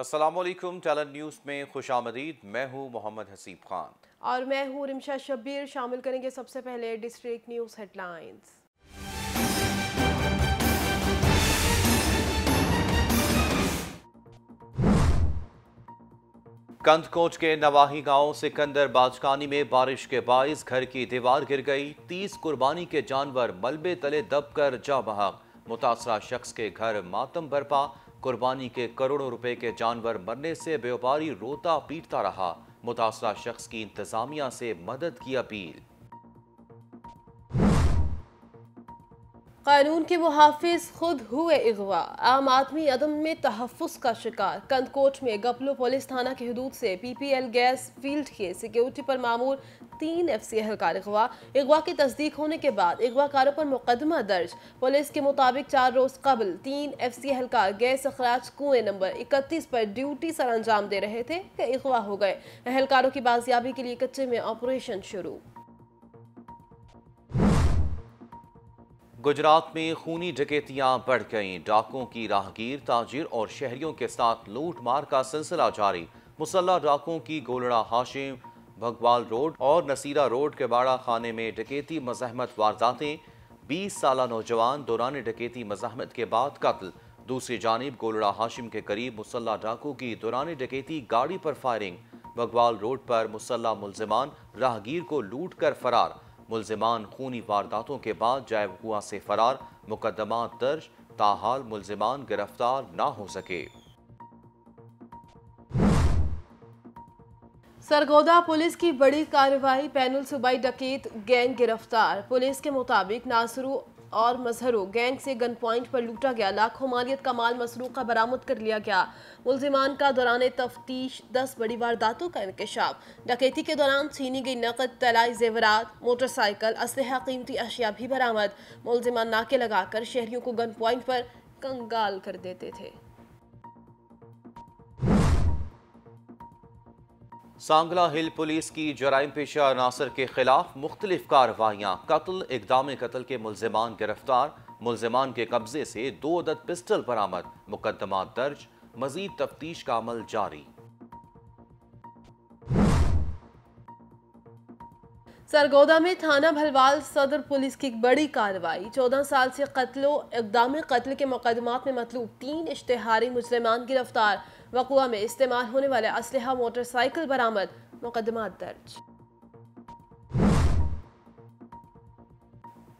Aslam talent news में खुश आमदीद मैं हूँ मोहम्मद हसीब खान और मैं हूँ रिमशा शब्बीर शामिल करेंगे सबसे पहले डिस्ट्रिक्ट न्यूज़ हेडलाइंस कंदकोट के नवाही गांव सिकंदर बाजकानी में बारिश के बाईस घर की दीवार गिर गई तीस कुर्बानी के जानवर मलबे तले दबकर जा बहा मुतासरा शख्स के घर मातम बरपा कुर्बानी के करोड़ों रुपए के जानवर मरने से व्यापारी रोता पीटता रहा मुतासरा शख्स की इंतजामिया से मदद की अपील कानून के मुहाफिज खुद हुए अगवा आम आदमी अदम में तहफ़ का शिकार कंदकोट में गपलो पुलिस थाना की हदूद से P P L gas field के सिक्योरिटी पर मामूर तीन एफ सी एहलकार अगवा अगवा की तस्दीक होने के बाद अगवा कारों पर मुकदमा दर्ज पुलिस के मुताबिक चार रोज कबल तीन एफ सी एहलकार गैस अखराज कुएं नंबर इकतीस पर ड्यूटी सर अंजाम दे रहे थे कि अगवा हो गए एहलकारों की बाजियाबी के लिए कच्चे में ऑपरेशन शुरू गुजरात में खूनी डकैतियां बढ़ गईं डाकों की राहगीर ताजिर और शहरियों के साथ लूट मार का सिलसिला जारी मुसल्ला डाकों की गोलड़ा हाशिम भगवाल रोड और नसीरा रोड के बाड़ा खाने में डकैती मजहमत वारदातें बीस साल नौजवान दौरान डकैती मजामत के बाद कत्ल दूसरी जानब गोलड़ा हाशिम के करीब मुसल्ला डाकू की दौरान डकैती गाड़ी पर फायरिंग भगवाल रोड पर मुसल्ला मुलजमान राहगीर को लूट कर फरार मुलजमान खूनी वारदातों के बाद जायब हुआ से फरार मुकदमा दर्ज ताहाल मुलजमान गिरफ्तार ना हो सके सरगोदा पुलिस की बड़ी कार्रवाई पैनल सूबाई डकैत गैंग गिरफ्तार पुलिस के मुताबिक नासरू और मजहरों गैंग से गन पॉइंट पर लूटा गया लाखों मालियत का माल मसरू का बरामद कर लिया गया मुलजिमान का दौरान तफ्तीश दस बड़ी वारदातों का इंकशाफ डकैती के दौरान छीनी गई नकद तलाई जेवरात मोटरसाइकिल असलह कीमती अशिया भी बरामद मुलजिमान नाके लगाकर शहरियों को गन पॉइंट पर कंगाल कर देते थे सांगला हिल पुलिस की जराइम पेशा अनासर के खिलाफ मुख्तलिफ कार्रवाइयाँ कत्ल इकदाम कत्ल के मुलजमान गिरफ्तार मुलजमान के कब्जे से दो अदद पिस्टल बरामद मुकदमा दर्ज मजीद तफ्तीश का अमल जारी सरगोदा में थाना भलवाल सदर पुलिस की बड़ी कार्रवाई चौदह साल से कत्लो इकदाम कत्ल के मुकदमा में मतलूब तीन इश्तहारी मुसलमान गिरफ्तार वकुआ में इस्तेमाल होने वाले असलह मोटरसाइकिल बरामद मुकदमा दर्ज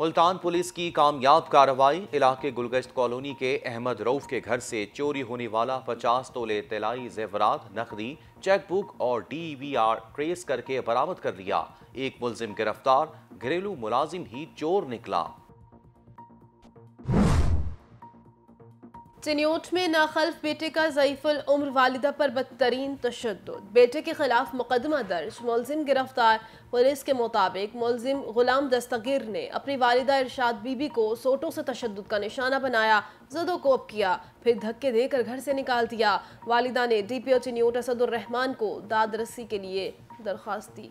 मुल्तान पुलिस की कामयाब कार्रवाई इलाके गुलगश्त कॉलोनी के अहमद रऊफ के घर से चोरी होने वाला 50 तोले तलाई जेवरात नकदी चेकबुक और डीवीआर ट्रेस करके बरामद कर लिया एक मुलजिम गिरफ्तार घरेलू मुलाजिम ही चोर निकला चिन्योट में नाखल्फ बेटे का जयफुल उम्र वालिदा पर बदतरीन तशद बेटे के खिलाफ मुकदमा दर्ज मुलजिम गिरफ्तार पुलिस के मुताबिक मुलिम गुलाम दस्तगीर ने अपनी वालिदा इरशाद बीबी को सोटों से तशद का निशाना बनाया कोप किया फिर धक्के देकर घर से निकाल दिया वालिदा ने D P O Chiniot Asadurrahman को दादरसी के लिए दरख्वास्त दी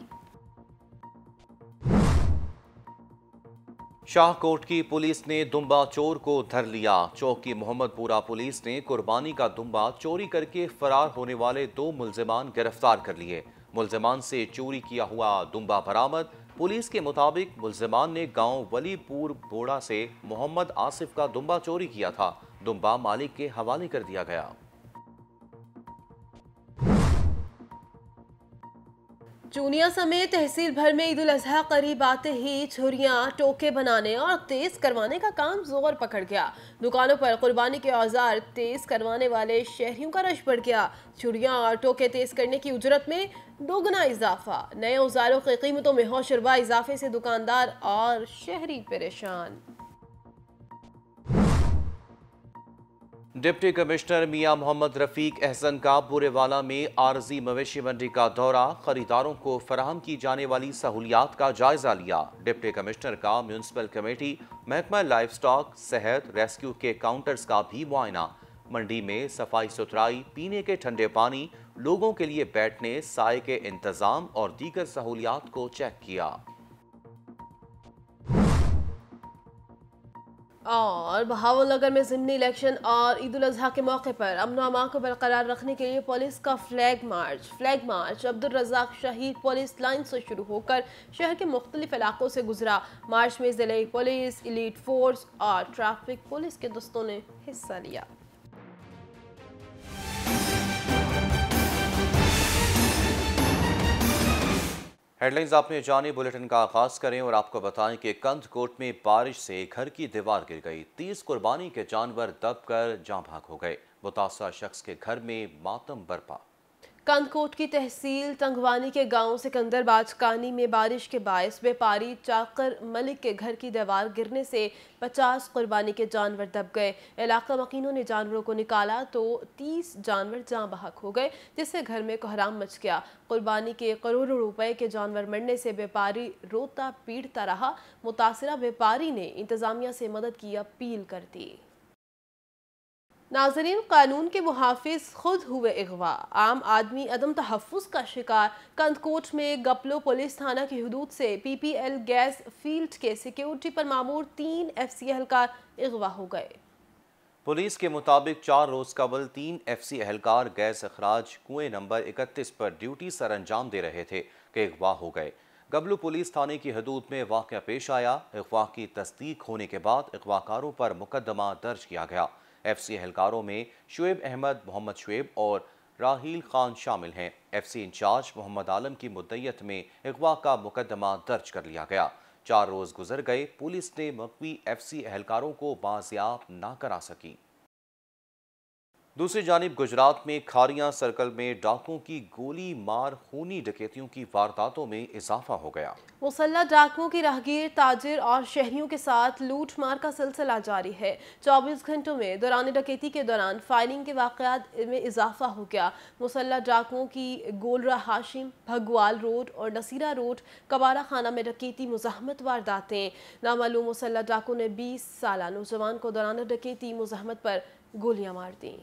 शाहकोट की पुलिस ने दुम्बा चोर को धर लिया चौकी मोहम्मदपुरा पुलिस ने कुर्बानी का दुम्बा चोरी करके फरार होने वाले दो मुलजमान गिरफ्तार कर लिए मुलजमान से चोरी किया हुआ दुम्बा बरामद पुलिस के मुताबिक मुलजमान ने गांव वलीपुर बोड़ा से मोहम्मद आसिफ का दुम्बा चोरी किया था दुम्बा मालिक के हवाले कर दिया गया चूनिया समेत तहसील भर में ईद उल अजहा करीब आते ही छुरियां टोके बनाने और तेज़ करवाने का काम जोर पकड़ गया दुकानों पर कुर्बानी के औजार तेज़ करवाने वाले शहरियों का रश बढ़ गया छुरियां और टोके तेज़ करने की उजरत में दोगुना इजाफा नए औजारों की कीमतों में होशरबा इजाफे से दुकानदार और शहरी परेशान डिप्टी कमिश्नर मियां मोहम्मद रफीक एहसन का बुरेवाला में आरजी मवेशी मंडी का दौरा खरीदारों को फराहम की जाने वाली सहूलियात का जायजा लिया डिप्टी कमिश्नर का म्यूनसिपल कमेटी महकमा लाइफ स्टॉक सेहत रेस्क्यू के काउंटर्स का भी मुआयना मंडी में सफाई सुथराई पीने के ठंडे पानी लोगों के लिए बैठने साय के इंतजाम और दीगर सहूलियात को चेक किया हाँ, और नगर में ज़िमनी इलेक्शन और ईद अजहा के मौके पर अमन अमां को बरकरार रखने के लिए पुलिस का flag march flag march Abdul Razzaq शहीद पुलिस लाइन से शुरू होकर शहर के मुख्तलिफ इलाकों से गुजरा मार्च में ज़िले पुलिस इलीट फोर्स और ट्रैफिक पुलिस के दोस्तों ने हिस्सा लिया हेडलाइंस आपने जानी बुलेटिन का आगाज करें और आपको बताएं कि कंध कोट में बारिश से घर की दीवार गिर गई तीस कुर्बानी के जानवर दबकर भाग हो गए मुतासर शख्स के घर में मातम बरपा कंदकोट की तहसील तंगवानी के गांव सिकंदर बाजकानी में बारिश के बायस व्यापारी चाकर मलिक के घर की दीवार गिरने से 50 कुर्बानी के जानवर दब गए इलाका मकीनों ने जानवरों को निकाला तो 30 जानवर जहाँ बहक हो गए जिससे घर में कोहराम मच गया कुर्बानी के करोड़ों रुपए के जानवर मरने से व्यापारी रोता पीटता रहा मुतासरा व्यापारी ने इंतज़ामिया से मदद की अपील कर दी नाजरीन कानून के मुहाफिज खुद हुए अगवा आम आदमी अदम तहफ़ का शिकार कंदकोट में गपलो पुलिस थाना की हदूद से P P L gas field के सिक्योरिटी पर मामूर तीन एफ सी एहलकार अगवा हो गए पुलिस के मुताबिक चार रोज़ कबल तीन एफ सी एहलकार गैस अखराज कुएं नंबर इकतीस पर ड्यूटी सर अंजाम दे रहे थे कि अगवा हो गए गबलू पुलिस थाने की हदूद में वाक़ पेश आया अगवा की तस्दीक होने के बाद अगवाकारों पर मुकदमा दर्ज किया गया एफसी एहलकारों में शुएब अहमद मोहम्मद शुएब और राहील खान शामिल हैं एफसी इंचार्ज मोहम्मद आलम की मुद्दत में अगवा का मुकदमा दर्ज कर लिया गया चार रोज गुजर गए पुलिस ने मकवी एफसी एहलकारों को बाजियाब ना करा सकी दूसरी जानब गुजरात में खारिया सर्कल में डाकुओं की गोली मार खूनी डकैतियों की वारदातों में इजाफा हो गया मुसल्ला डाकुओं की राहगीर ताजिर और शहरियों के साथ लूट मार का सिलसिला जारी है चौबीस घंटों में दौरान डकैती के दौरान फायरिंग के वाकत में इजाफा हो गया मुसल्ला डाकुओं की गोलरा हाशिम भगवाल रोड और नसीरा रोड कबारा खाना में डकैती मुजाहमत वारदातें नामालूम मुसल्ला डाकुओं ने बीस साल नौजवान को दौरान डकैती मुजाहमत पर गोलियां मार दी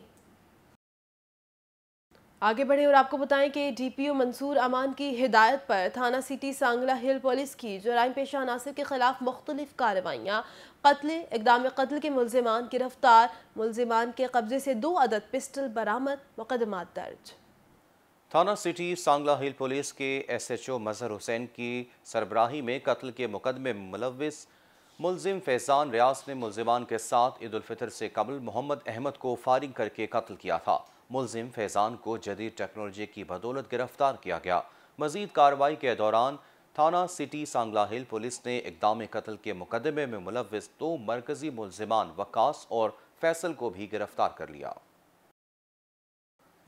आगे बढ़े और आपको बताएं कि डीपीओ मंसूर अमान की हिदायत पर थाना सिटी सांगला हिल पुलिस की जराइम पेशा अनासर के खिलाफ मुख्तलिफ कार्रवाइयाँ कत्ल इकदाम कत्ल के मुलजमान गिरफ्तार मुलजमान के कब्जे से दो अदद पिस्टल बरामद मुकदमा दर्ज थाना सिटी सांगला हिल पुलिस के S H O Mazhar Hussain की सरबराही में कत्ल के मुकदमे मुलविस मुलजिम फैजान रियाज ने मुलजमान के साथ ईद से कबल मोहम्मद अहमद को फायरिंग करके कत्ल किया था मुलिम फैजान को जदीद टेक्नोलॉजी की बदौलत गिरफ्तार किया गया मजीद कार्रवाई के दौरान थाना सिटी सांगला हिल पुलिस ने इकदाम कत्ल के मुकदमे में मुलविस दो मरकजी मुलजमान वकास और फैसल को भी गिरफ्तार कर लिया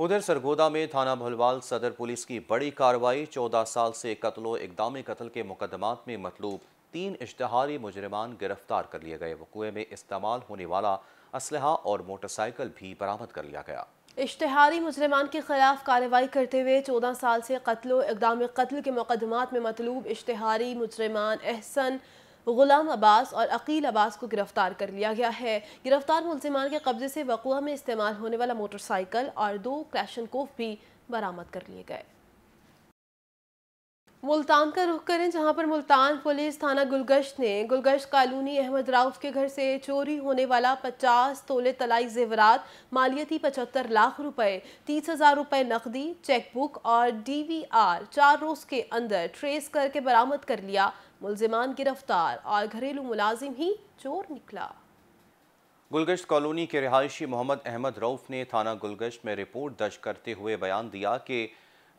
उधर सरगोदा में थाना भलवाल सदर पुलिस की बड़ी कार्रवाई चौदह साल से कत्लो इकदाम कत्ल के मुकदमात में मतलूब तीन इश्तहारी मुजरमान गिरफ्तार कर लिए गए वकुए में इस्तेमाल होने वाला असलहा और मोटरसाइकिल भी बरामद कर लिया गया इश्तहारी मुजरमान के खिलाफ कार्रवाई करते हुए चौदह साल से कत्ल इकदाम कत्ल के मुकदमा में मतलूब इश्तहारी मुजरमान एहसन गुलाम अब्बास और अकील अब्बास को गिरफ्तार कर लिया गया है गिरफ्तार मुलजमान के कब्जे से वकुआ में इस्तेमाल होने वाला मोटरसाइकिल और दो क्रैशन कोफ भी बरामद कर लिए गए मुल्तान का रुख करें जहां पर मुल्तान पुलिस थाना गुलगश्त ने गुलगश्त कॉलोनी अहमद राउफ के घर से चोरी होने वाला 50 तोले तलाई जेवरात मालियती 75 लाख रुपए 30,000 रुपए नकदी चेकबुक और डीवीआर चार रोज के अंदर ट्रेस करके बरामद कर लिया मुलजमान गिरफ्तार और घरेलू मुलाजिम ही चोर निकला गुलगश्त कॉलोनी के रिहायशी मोहम्मद अहमद रऊफ ने थाना गुलगश्त में रिपोर्ट दर्ज करते हुए बयान दिया कि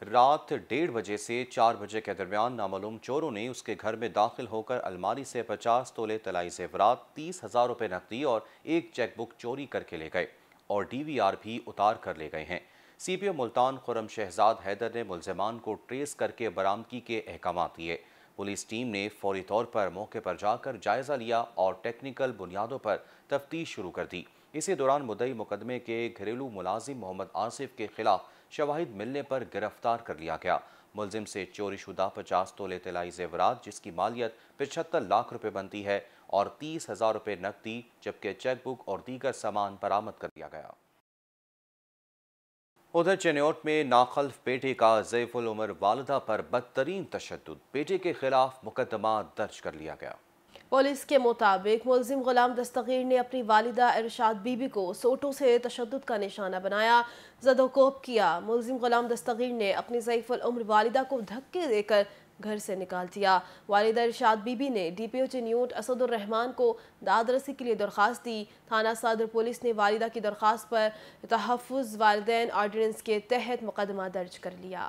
रात डेढ़ बजे से चार बजे के दरमियान नामालूम चोरों ने उसके घर में दाखिल होकर अलमारी से पचास तोले तलाई जेवरात तीस हज़ार रुपये नकदी और एक चेकबुक चोरी करके ले गए और डीवीआर भी उतार कर ले गए हैं सीपीओ मुल्तान खुरम शहजाद हैदर ने मुलजमान को ट्रेस करके बरामदगी के अहकाम दिए पुलिस टीम ने फौरी तौर पर मौके पर जाकर जायजा लिया और टेक्निकल बुनियादों पर तफ्तीश शुरू कर दी इसी दौरान मुदई मुकदमे के घरेलू मुलाजिम मोहम्मद आसिफ के खिलाफ शवाहिद मिलने पर गिरफ्तार कर लिया गया मुलजिम से चोरीशुदा पचास तोले तलाई जेवरात जिसकी मालियत पिछहत्तर लाख रुपए बनती है और तीस हजार रुपये नकदी जबकि चेकबुक और दीगर सामान बरामद कर लिया गया उधर चेन्योट में नाखल्फ बेटे का जैफुल उमर वालदा पर बदतरीन तशद बेटे के खिलाफ मुकदमा दर्ज कर लिया गया पुलिस के मुताबिक मुलिम गुलाम दस्तगीर ने अपनी वालिदा इरशाद बीबी को सोटों से तशद का निशाना बनाया जदोकोप किया मुलजिम गुलाम दस्तगीर ने अपनी ज़यफ़ुलम्र वालिदा को धक्के देकर घर से निकाल दिया वालिदा इरशाद बीबी ने डी पी ओ चिन्यूट असदुररहमान को दादरसी के लिए दरख्वास्त दी थाना सदर पुलिस ने वालिदा की दरख्वास्त पर तहफ़ वालदे आर्डिनेंस के तहत मुकदमा दर्ज कर लिया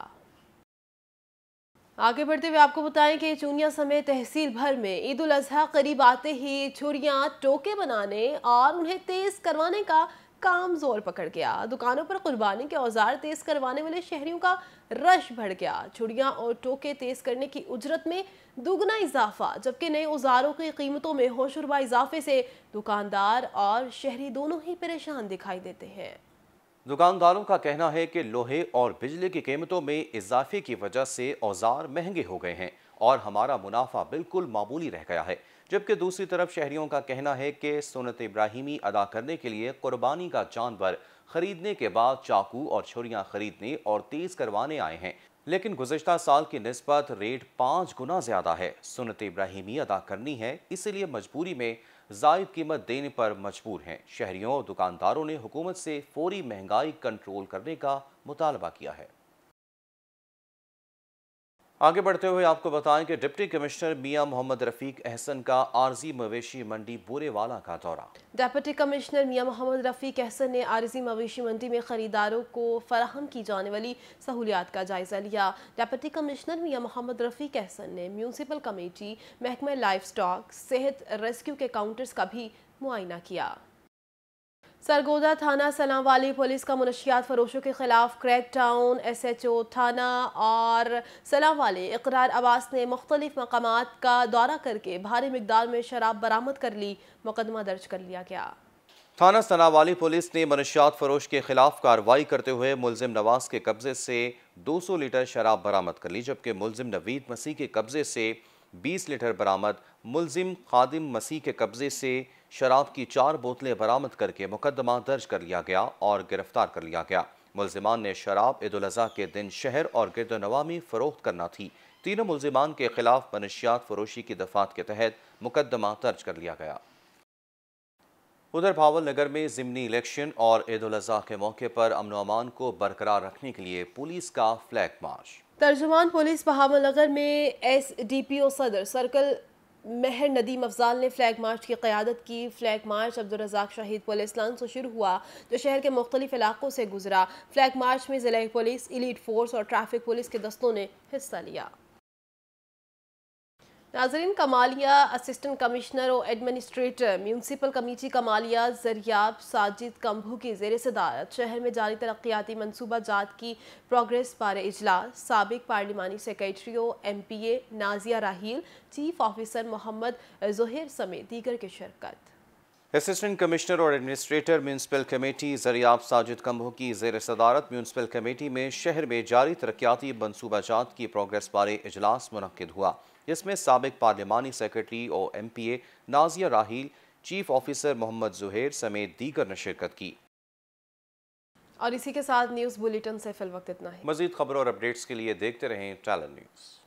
आगे बढ़ते हुए आपको बताएं कि चूनिया समेत तहसील भर में ईद उल अजहा करीब आते ही छुरियां टोके बनाने और उन्हें तेज करवाने का काम जोर पकड़ गया दुकानों पर कुर्बानी के औजार तेज करवाने वाले शहरियों का रश बढ़ गया छुड़ियाँ और टोके तेज करने की उजरत में दुगना इजाफा जबकि नए औजारों की कीमतों में होशरबा इजाफे से दुकानदार और शहरी दोनों ही परेशान दिखाई देते हैं दुकानदारों का कहना है कि लोहे और बिजली की कीमतों में इजाफे की वजह से औजार महंगे हो गए हैं और हमारा मुनाफा बिल्कुल मामूली रह गया है जबकि दूसरी तरफ शहरियों का कहना है कि सुनत इब्राहिमी अदा करने के लिए कुर्बानी का जानवर खरीदने के बाद चाकू और छुरियाँ खरीदने और तेज करवाने आए हैं लेकिन गुजशत साल की नस्बत रेट पाँच गुना ज़्यादा है सुनत इब्राहिमी अदा करनी है इसलिए मजबूरी में जायद कीमत देने पर मजबूर हैं शहरियों और दुकानदारों ने हुकूमत से फौरी महंगाई कंट्रोल करने का मुतालबा किया है आगे बढ़ते हुए आपको बताएं कि डिप्टी कमिश्नर मियां मोहम्मद रफीक अहसन का आरजी मवेशी मंडी बोरेवाला का दौरा डिप्टी कमिश्नर मियां मोहम्मद रफीक अहसन ने आरजी मवेशी मंडी में खरीदारों को फराहम की जाने वाली सहूलियात का जायजा लिया डिप्टी कमिश्नर मियां मोहम्मद रफीक अहसन ने म्यूनसिपल कमेटी महकमा लाइफ स्टॉक सेहत रेस्क्यू के काउंटर्स का भी मुआयना किया सरगोदा थाना सलाम वाली पुलिस का मुनशियात फरोशों के खिलाफ crackdown S H O थाना और सलाम वाले इकरार आवास ने मुख्तलिफ मकाम का दौरा करके भारी मकदार में शराब बरामद कर ली मुकदमा दर्ज कर लिया गया थाना सनावाली पुलिस ने मनशियात फरोश के खिलाफ कार्रवाई करते हुए मुलजिम नवाज के कब्जे से 200 लीटर शराब बरामद कर ली जबकि मुलजिम नवीद मसीह के कब्जे से 20 लीटर बरामद मुलजिम खादिम मसीह के कब्जे से शराब की चार बोतलें बरामद करके मुकदमा दर्ज कर लिया गया और गिरफ्तार कर लिया गया मुलजमान ने शराब ईद अजी के दिन शहर और गिरदनवा में फरोख्त करना थी तीनों मुलजमान के खिलाफ मनशियात फरोशी की दफात के तहत मुकदमा दर्ज कर लिया गया उधर भावल नगर में ज़िमनी इलेक्शन और ईद अजी के मौके पर अमन अमान को बरकरार रखने के लिए पुलिस का फ्लैग मार्च तर्जुमान पुलिस बहावल नगर में एस डी पी ओ सदर सर्कल महर नदीम अफजाल ने फ्लैग मार्च की क़्यादत की फ्लैग मार्च अब्दुलरजाक शहीद पुलिस लान से शुरू हुआ जो शहर के मुख्तलिफ इलाकों से गुजरा फ्लैग मार्च में ज़िला पुलिस इलीट फोर्स और ट्रैफिक पुलिस के दस्तों ने हिस्सा लिया नाजरीन कमालिया असिस्टेंट कमिश्नर और administrator municipal committee Kamalia Zaryab Sajid Kamboh की जेर सदारत शहर में जारी तरक्याती मनसूबा जात की प्रोग्रेस बार इजलास सबक पार्लिमानी secretary M P A Nazia Raheel chief officer Muhammad Zahir समेत दीगर की शिरकत असिस्टेंट कमिश्नर और administrator municipal committee Zaryab Sajid Kamboh की जेर सदारत म्यूनसिपल कमेटी में शहर में जारी तरक्याती मनसूबा जात की प्रोग्रेस बारे इजलास मनद हुआ इसमें सबक पार्लियामानी सेक्रेटरी और M P A Nazia Raheel chief officer Muhammad Zuhair समेत दीगर ने शिरकत की और इसी के साथ न्यूज़ बुलेटिन से फिल वक्त इतना ही मजीद खबरों और अपडेट्स के लिए देखते रहें टैलेंट न्यूज़